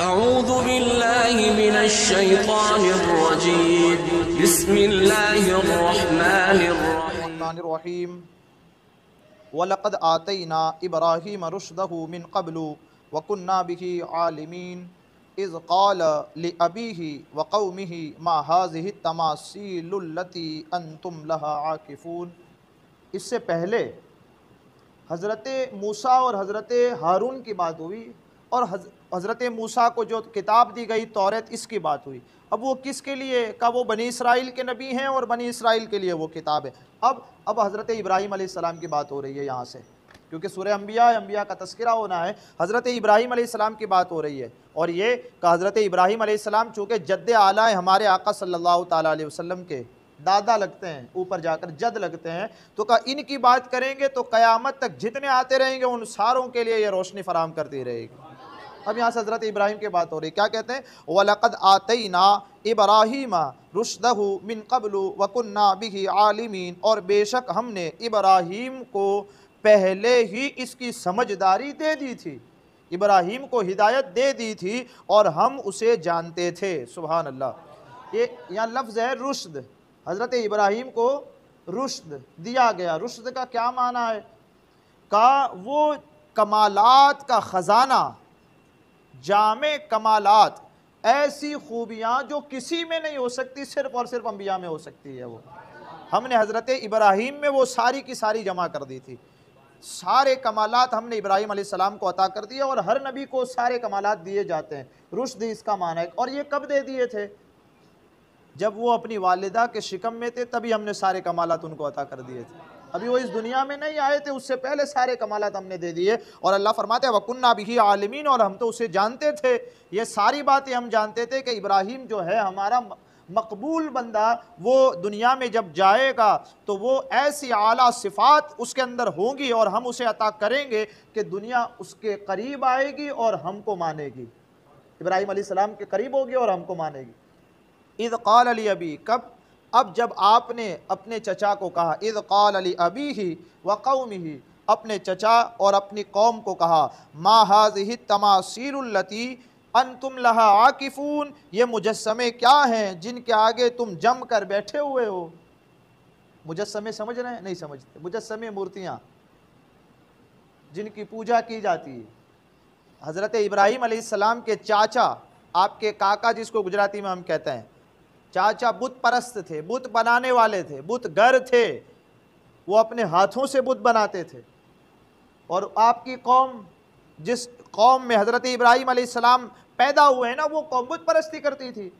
أعوذ بالله من الشيطان الرجيم بسم الله الرحمن الرحيم ولقد آتينا إبراهيم رشده من قبل وكنا به عالمين إذ قال لأبيه وقومه ما هذه التماثيل التي أنتم لها عاكفون इससे पहले हज़रत मूसा और हज़रत हारून की बात हुई और हज़रत मूसा को जो किताब दी गई तौरत इसकी बात हुई अब वो किसके लिए का वो बनी इसराइल के नबी हैं और बनी इसराइल के लिए वो किताब है अब अब हज़रत इब्राहीम आसमाम की बात हो रही है यहाँ से क्योंकि सूर्य अम्बिया अम्बिया का तस्करा होना है हज़रत इब्राहीम आसमाम की बात हो रही है और ये का हज़रत इब्राहीम आसमाम चूँकि जद आला है हमारे आका सल्ला तसलम के दादा लगते हैं ऊपर जाकर जद लगते हैं तो का इनकी बात करेंगे तो क़यामत तक जितने आते रहेंगे उन सारों के लिए ये रोशनी फराम करती रहेगी अब यहाँ से हज़रत इब्राहिम की बात हो रही क्या कहते हैं वलक़द आतई ना इब्राहिम रुशदहू मिन कबलू वकुन्ना बिही आलिमीन और बेशक हमने इब्राहिम को पहले ही इसकी समझदारी दे दी थी इब्राहिम को हिदायत दे दी थी और हम उसे जानते थे सुबहान अल्लाह ये यहाँ लफ्ज़ है रुशद हज़रत इब्राहिम को रुशद दिया गया रुशद का क्या माना है का वो कमालात का ख़जाना जाम कमालत ऐसी खूबियाँ जो किसी में नहीं हो सकती सिर्फ और सिर्फ अम्बिया में हो सकती है वो हमने हज़रत इब्राहिम में वो सारी की सारी जमा कर दी थी सारे कमालत हमने इब्राहिम सलाम को अता कर दिया और हर नबी को सारे कमालत दिए जाते हैं रुशद इसका माना है और ये कब दे दिए थे जब वो अपनी वालदा के शिकम में थे तभी हमने सारे कमालत उनको अता कर दिए थे अभी वो इस दुनिया में नहीं आए थे उससे पहले सारे कमालत हमने दे दिए और अल्लाह फरमाते वकुन्ना भी आलमीन और हम तो उसे जानते थे ये सारी बातें हम जानते थे कि इब्राहिम जो है हमारा मकबूल बंदा वो दुनिया में जब जाएगा तो वो ऐसी आला सिफात उसके अंदर होंगी और हम उसे अता करेंगे कि दुनिया उसके करीब आएगी और हमको मानेगी इब्राहिम अलैहिस्सलाम के करीब होगी और हमको मानेगी इद क़ाल अली अबी कब अब जब आपने अपने चचा को कहा इज़ कॉल अली अबी ही व कौम ही अपने चचा और अपनी कौम को कहा माँ ही तमासीरती अन तुम लहा आकिफ़ून ये मुजस्मे क्या हैं जिनके आगे तुम जम कर बैठे हुए हो मुजस्मे समझ रहे हैं नहीं समझते मुजस्मे मूर्तियाँ जिनकी पूजा की जाती है हज़रत इब्राहिम आसमाम के चाचा आपके काका जिसको गुजराती में हम कहते हैं चाचा बुत परस्त थे बुत बनाने वाले थे बुत गर थे वो अपने हाथों से बुत बनाते थे और आपकी कौम जिस कौम में हज़रत इब्राहिम सलाम पैदा हुए हैं ना वो कौम बुत परस्ती करती थी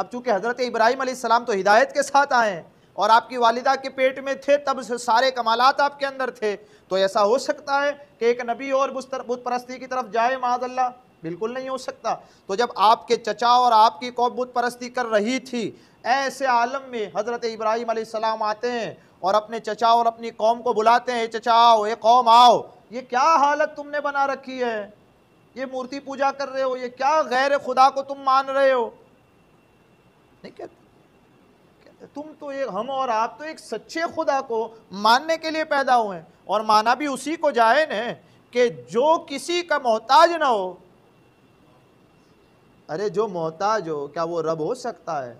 अब चूँकि हज़रत इब्राहिम सलाम तो हिदायत के साथ आए हैं और आपकी वालिदा के पेट में थे तब से सारे कमालात आपके अंदर थे तो ऐसा हो सकता है कि एक नबी और बुत परस्ती की तरफ जाए माजल्ला बिल्कुल नहीं हो सकता तो जब आपके चचा और आपकी कौम बुत परस्ती कर रही थी ऐसे आलम में हज़रत इब्राहिम सलाम आते हैं और अपने चचा और अपनी कौम को बुलाते हैं चचा आओ ये कौम आओ ये क्या हालत तुमने बना रखी है ये मूर्ति पूजा कर रहे हो ये क्या गैर खुदा को तुम मान रहे हो नहीं कहते तुम तो एक हम और आप तो एक सच्चे खुदा को मानने के लिए पैदा हुए हैं और माना भी उसी को जाए न कि जो किसी का मोहताज ना हो अरे जो मोहताज हो क्या वो रब हो सकता है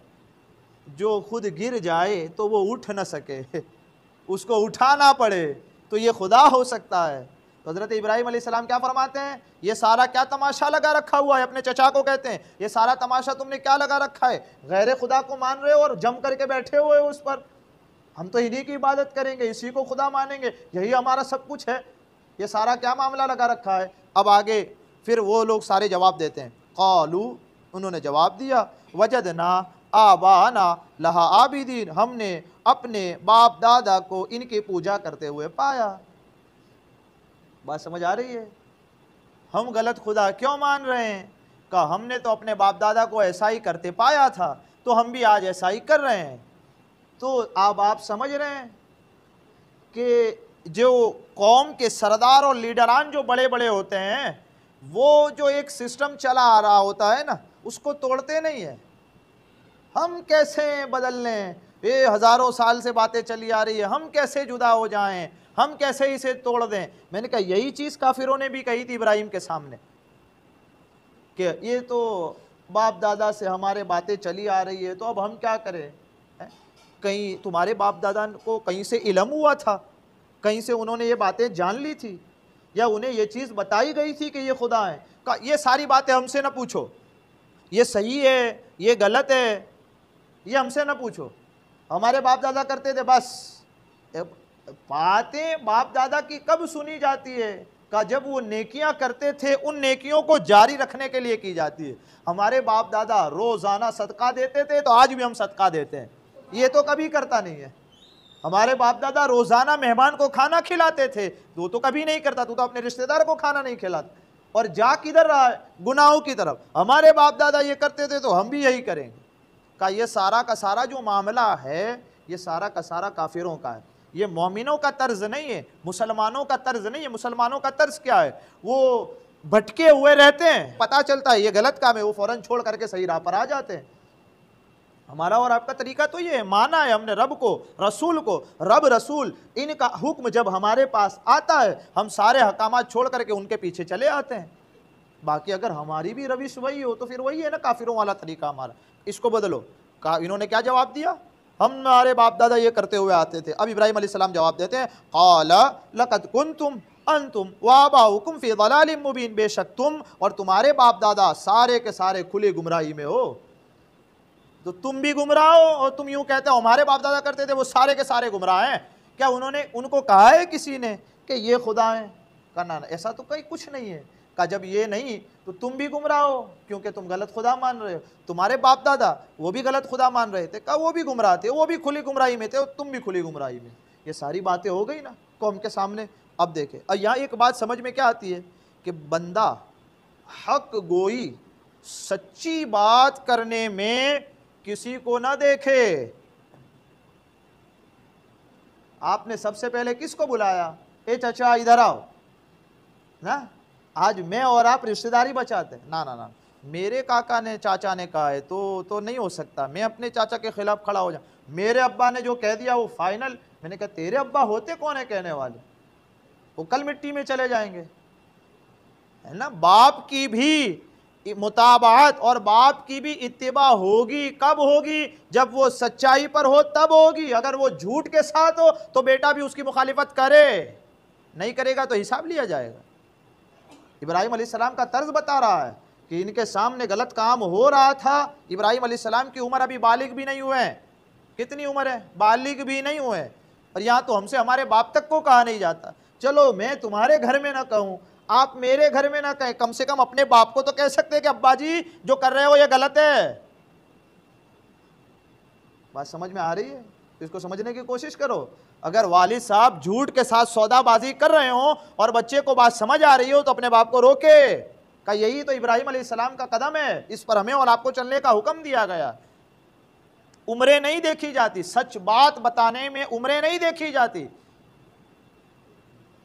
जो खुद गिर जाए तो वो उठ ना सके उसको उठाना पड़े तो ये खुदा हो सकता है तो हज़रत इब्राहिम सलाम क्या फरमाते हैं ये सारा क्या तमाशा लगा रखा हुआ है अपने चचा को कहते हैं ये सारा तमाशा तुमने क्या लगा रखा है गैर खुदा को मान रहे हो और जम करके बैठे हुए हो उस पर हम तो इन्हीं की इबादत करेंगे इसी को खुदा मानेंगे यही हमारा सब कुछ है ये सारा क्या मामला लगा रखा है अब आगे फिर वो लोग सारे जवाब देते हैं कालू उन्होंने जवाब दिया वजद ना आबाना लहा आबिदीन हमने अपने बाप दादा को इनकी पूजा करते हुए पाया बात समझ आ रही है हम गलत खुदा क्यों मान रहे हैं का हमने तो अपने बाप दादा को ऐसा ही करते पाया था तो हम भी आज ऐसा ही कर रहे हैं तो अब आप समझ रहे हैं कि जो कौम के सरदार और लीडरान जो बड़े बड़े होते हैं वो जो एक सिस्टम चला आ रहा होता है ना उसको तोड़ते नहीं है हम कैसे बदल लें ये हज़ारों साल से बातें चली आ रही है हम कैसे जुदा हो जाएं हम कैसे इसे तोड़ दें मैंने कहा यही चीज़ काफिरों ने भी कही थी इब्राहिम के सामने कि ये तो बाप दादा से हमारे बातें चली आ रही है तो अब हम क्या करें कहीं तुम्हारे बाप दादा को कहीं से इलम हुआ था कहीं से उन्होंने ये बातें जान ली थी या उन्हें ये चीज़ बताई गई थी कि ये खुदा है का ये सारी बातें हमसे ना पूछो ये सही है ये गलत है ये हमसे ना पूछो हमारे बाप दादा करते थे बस बातें बाप दादा की कब सुनी जाती है का जब वो नेकियां करते थे उन नेकियों को जारी रखने के लिए की जाती है हमारे बाप दादा रोज़ाना सदका देते थे तो आज भी हम सदका देते हैं ये तो कभी करता नहीं है हमारे बाप दादा रोज़ाना मेहमान को खाना खिलाते थे वो तो कभी नहीं करता तू तो अपने रिश्तेदार को खाना नहीं खिलाता और जा किधर रहा है गुनाहों की तरफ हमारे बाप दादा ये करते थे तो हम भी यही करेंगे का ये सारा का सारा जो मामला है ये सारा का सारा काफिरों का है ये मोमिनों का तर्ज नहीं है मुसलमानों का तर्ज नहीं है मुसलमानों का तर्ज क्या है वो भटके हुए रहते हैं पता चलता है ये गलत काम है वो फ़ौरन छोड़ करके सही राह पर आ जाते हैं हमारा और आपका तरीका तो ये है माना है हमने रब को रसूल को रब रसूल इनका हुक्म जब हमारे पास आता है हम सारे हकाम छोड़ करके उनके पीछे चले आते हैं बाकी अगर हमारी भी रविश वही हो तो फिर वही है ना काफिरों वाला तरीका हमारा इसको बदलो का इन्होंने क्या जवाब दिया हमारे बाप दादा ये करते हुए आते थे अब इब्राहिम सलाम जवाब देते हैं काला लकत कुन तुम अन तुम वाबाउकुम फ़ी मुबीन बेशक तुम और तुम्हारे बाप दादा सारे के सारे खुले गुमराही में हो तो तुम भी गुमराह हो और तुम यूँ कहते हो हमारे बाप दादा करते थे वो सारे के सारे गुमराह हैं क्या उन्होंने उनको कहा है किसी ने कि ये खुदा है का ना ऐसा तो कहीं कुछ नहीं है का जब ये नहीं तो तुम भी गुमराह हो क्योंकि तुम गलत खुदा मान रहे हो तुम्हारे बाप दादा वो भी गलत खुदा मान रहे थे का वो भी गुमराह थे वो भी खुली गुमराही में थे और तुम भी खुली गुमराही में ये सारी बातें हो गई ना कौम के सामने अब देखे और यहाँ एक बात समझ में क्या आती है कि बंदा हक गोई सच्ची बात करने में किसी को ना देखे आपने सबसे पहले किसको बुलाया ए चचा इधर आओ ना आज मैं और आप रिश्तेदारी बचाते ना ना ना मेरे काका ने चाचा ने कहा है तो तो नहीं हो सकता मैं अपने चाचा के खिलाफ खड़ा हो जाऊँ मेरे अब्बा ने जो कह दिया वो फाइनल मैंने कहा तेरे अब्बा होते कौन है कहने वाले वो कल मिट्टी में चले जाएंगे है ना बाप की भी मुताबात और बाप की भी इतबा होगी कब होगी जब वो सच्चाई पर हो तब होगी अगर वो झूठ के साथ हो तो बेटा भी उसकी मुखालिफत करे नहीं करेगा तो हिसाब लिया जाएगा इब्राहिम सलाम का तर्ज बता रहा है कि इनके सामने गलत काम हो रहा था इब्राहिम सलाम की उम्र अभी बालिग भी नहीं हुए हैं कितनी उम्र है बालिग भी नहीं हुए और यहाँ तो हमसे हमारे बाप तक को कहा नहीं जाता चलो मैं तुम्हारे घर में ना कहूँ आप मेरे घर में ना कहें कम से कम अपने बाप को तो कह सकते हैं कि अब्बा जी जो कर रहे हो ये गलत है बात समझ में आ रही है इसको समझने की कोशिश करो अगर वालिद साहब झूठ के साथ सौदाबाजी कर रहे हो और बच्चे को बात समझ आ रही हो तो अपने बाप को रोके का यही तो इब्राहिम सलाम का कदम है इस पर हमें और आपको चलने का हुक्म दिया गया उम्रें नहीं देखी जाती सच बात बताने में उम्रें नहीं देखी जाती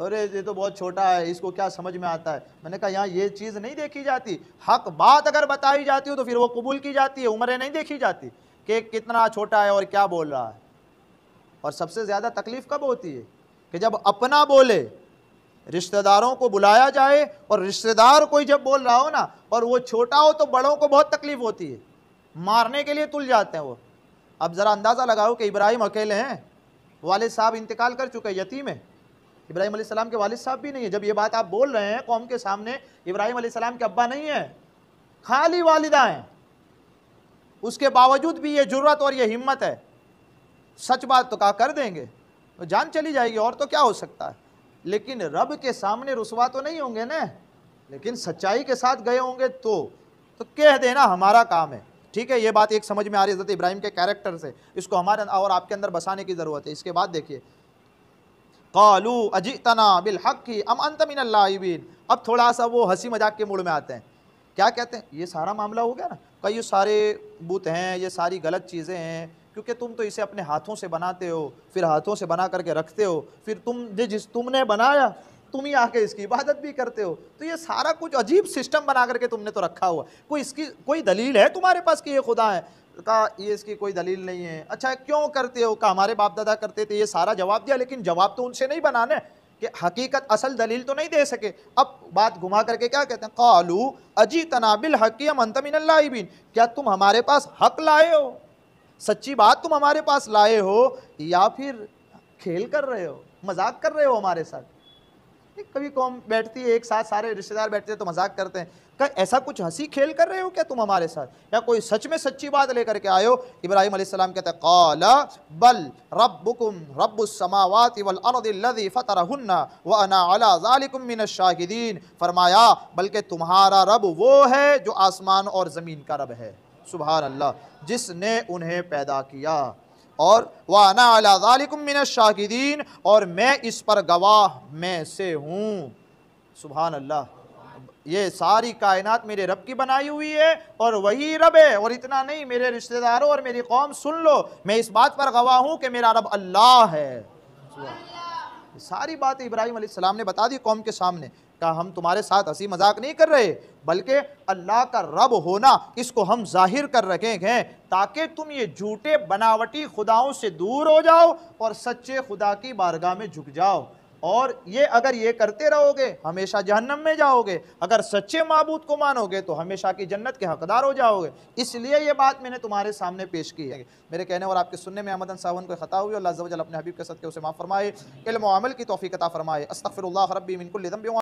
अरे ये तो बहुत छोटा है इसको क्या समझ में आता है मैंने कहा यहाँ ये चीज़ नहीं देखी जाती हक बात अगर बताई जाती हो तो फिर वो कबूल की जाती है उम्रें नहीं देखी जाती कि कितना छोटा है और क्या बोल रहा है और सबसे ज़्यादा तकलीफ़ कब होती है कि जब अपना बोले रिश्तेदारों को बुलाया जाए और रिश्तेदार कोई जब बोल रहा हो ना और वो छोटा हो तो बड़ों को बहुत तकलीफ़ होती है मारने के लिए तुल जाते हैं वो अब ज़रा अंदाज़ा लगाओ कि इब्राहिम अकेले हैं वाले साहब इंतकाल कर चुके यतीम है इब्राहिम सलाम के वालिद साहब भी नहीं है जब ये बात आप बोल रहे हैं कौम के सामने इब्राहिम सलाम के अब्बा नहीं है खाली वालिदा हैं उसके बावजूद भी ये जरूरत और ये हिम्मत है सच बात तो कहा कर देंगे तो जान चली जाएगी और तो क्या हो सकता है लेकिन रब के सामने रसवा तो नहीं होंगे ना लेकिन सच्चाई के साथ गए होंगे तो तो कह देना हमारा काम है ठीक है ये बात एक समझ में आ रही है इब्राहिम के कैरेक्टर से इसको हमारे और आपके अंदर बसाने की ज़रूरत है इसके बाद देखिए कालू अजितना बिल हक अम अंत मिन अल्लाबिन अब थोड़ा सा वो हंसी मजाक के मूड में आते हैं क्या कहते हैं ये सारा मामला हो गया ना कई ये सारे बुत हैं ये सारी गलत चीज़ें हैं क्योंकि तुम तो इसे अपने हाथों से बनाते हो फिर हाथों से बना करके रखते हो फिर तुम जिस तुमने बनाया तुम ही आके इसकी इबादत भी करते हो तो ये सारा कुछ अजीब सिस्टम बना करके तुमने तो रखा हुआ कोई इसकी कोई दलील है तुम्हारे पास कि ये खुदा है कहा ये इसकी कोई दलील नहीं है अच्छा क्यों करते हो कहा हमारे बाप दादा करते थे ये सारा जवाब दिया लेकिन जवाब तो उनसे नहीं बनाना कि हकीकत असल दलील तो नहीं दे सके अब बात घुमा करके क्या कहते हैं कालू अजी तनाबिल हकीम अंतमिनबिन क्या तुम हमारे पास हक लाए हो सच्ची बात तुम हमारे पास लाए हो या फिर खेल कर रहे हो मजाक कर रहे हो हमारे साथ कभी कौम बैठती है एक साथ सारे रिश्तेदार बैठते हैं तो मजाक करते हैं क्या ऐसा कुछ हंसी खेल कर रहे हो क्या तुम हमारे साथ या कोई सच में सच्ची बात लेकर के आयो इब्राहिम अलैहिस्सलाम कहते हैं कौला बल वल अर्दि लजी फ़तरहन्ना व अनाकुमिन शाहिदीन फरमाया बल्कि तुम्हारा रब वो है जो आसमान और ज़मीन का रब है सुभान अल्लाह जिसने उन्हें पैदा किया और वाना अलाकुमिन शाहिदीन और मैं इस पर गवाह में से हूँ सुबह अल्लाह ये सारी कायनात मेरे रब की बनाई हुई है और वही रब है और इतना नहीं मेरे रिश्तेदारों और मेरी कौम सुन लो मैं इस बात पर गवाह हूँ कि मेरा रब अल्लाह है सारी बात इब्राहिम ने बता दी कौम के सामने कहा हम तुम्हारे साथ हंसी मजाक नहीं कर रहे बल्कि अल्लाह का रब होना इसको हम जाहिर कर रखे हैं ताकि तुम ये झूठे बनावटी खुदाओं से दूर हो जाओ और सच्चे खुदा की बारगाह में झुक जाओ और ये अगर ये करते रहोगे हमेशा जहन्नम में जाओगे अगर सच्चे मबूद को मानोगे तो हमेशा की जन्नत के हकदार हो जाओगे इसलिए ये बात मैंने तुम्हारे सामने पेश की है मेरे कहने और आपके सुनने में अहमदन सावन को खता हुई अल्लाह अपने हबीब के सद के उसे माफ़ फरमाए इल्म की तोफ़ी कता फरमाए अस्तफ़िर रबी मिनकुल